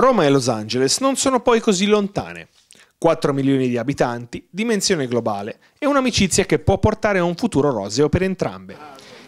Roma e Los Angeles non sono poi così lontane. 4 milioni di abitanti, dimensione globale e un'amicizia che può portare a un futuro roseo per entrambe.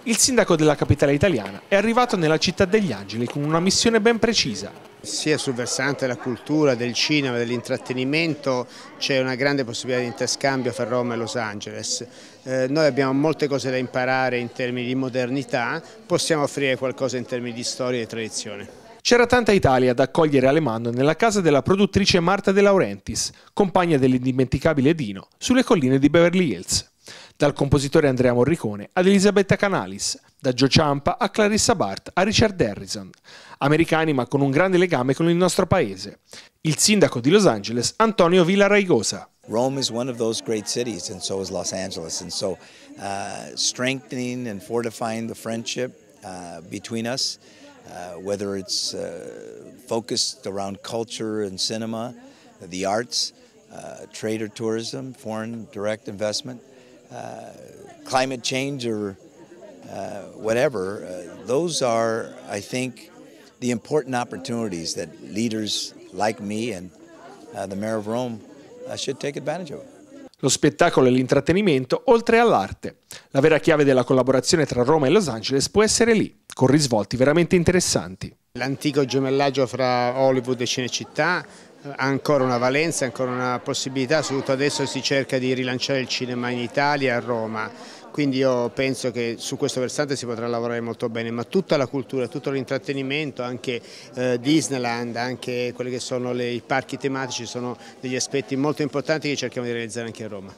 Il sindaco della capitale italiana è arrivato nella città degli angeli con una missione ben precisa, sia sul versante della cultura, del cinema, dell'intrattenimento c'è una grande possibilità di interscambio fra Roma e Los Angeles. Eh, noi abbiamo molte cose da imparare in termini di modernità, possiamo offrire qualcosa in termini di storia e tradizione. C'era tanta Italia da accogliere Alemanno nella casa della produttrice Marta De Laurentiis, compagna dell'indimenticabile Dino, sulle colline di Beverly Hills. Dal compositore Andrea Morricone ad Elisabetta Canalis, da Gio Ciampa a Clarissa Bart a Richard Harrison. Americani ma con un grande legame con il nostro paese. Il sindaco di Los Angeles, Antonio Villa Raigosa. Rome is one of those great cities, and so is Los Angeles. And so, uh, strengthening and fortifying the friendship uh, between us. Uh, whether it's uh, focused around culture and cinema, the arts, uh, trade or tourism, foreign direct investment, uh, climate change or uh, whatever. those are, I think, the important opportunities that leaders like me and the mayor of Rome should take advantage of. lo spettacolo e l'intrattenimento, oltre all'arte. La vera chiave della collaborazione tra Roma e Los Angeles può essere lì, con risvolti veramente interessanti. L'antico gemellaggio fra Hollywood e Cinecittà ha ancora una valenza, ancora una possibilità, soprattutto adesso si cerca di rilanciare il cinema in Italia, a Roma, quindi io penso che su questo versante si potrà lavorare molto bene, ma tutta la cultura, tutto l'intrattenimento, anche eh, Disneyland, anche quelli che sono le, i parchi tematici sono degli aspetti molto importanti che cerchiamo di realizzare anche a Roma.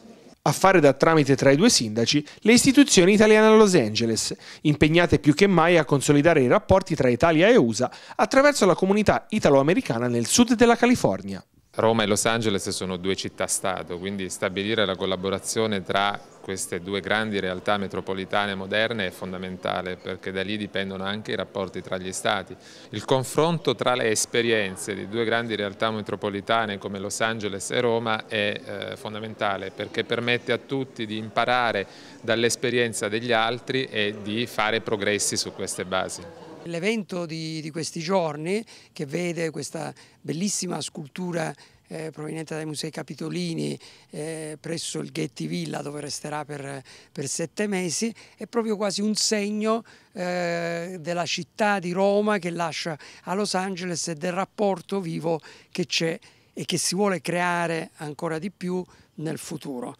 A fare da tramite tra i due sindaci le istituzioni italiane a Los Angeles, impegnate più che mai a consolidare i rapporti tra Italia e USA attraverso la comunità italo-americana nel sud della California. Roma e Los Angeles sono due città-stato, quindi stabilire la collaborazione tra queste due grandi realtà metropolitane moderne è fondamentale perché da lì dipendono anche i rapporti tra gli stati. Il confronto tra le esperienze di due grandi realtà metropolitane come Los Angeles e Roma è eh, fondamentale perché permette a tutti di imparare dall'esperienza degli altri e di fare progressi su queste basi. L'evento di, di, questi giorni che vede questa bellissima scultura eh, proveniente dai Musei Capitolini eh, presso il Getty Villa dove resterà per, per, sette mesi, è proprio quasi un segno eh, della città di Roma che lascia a Los Angeles e del rapporto vivo che c'è e che si vuole creare ancora di più nel futuro.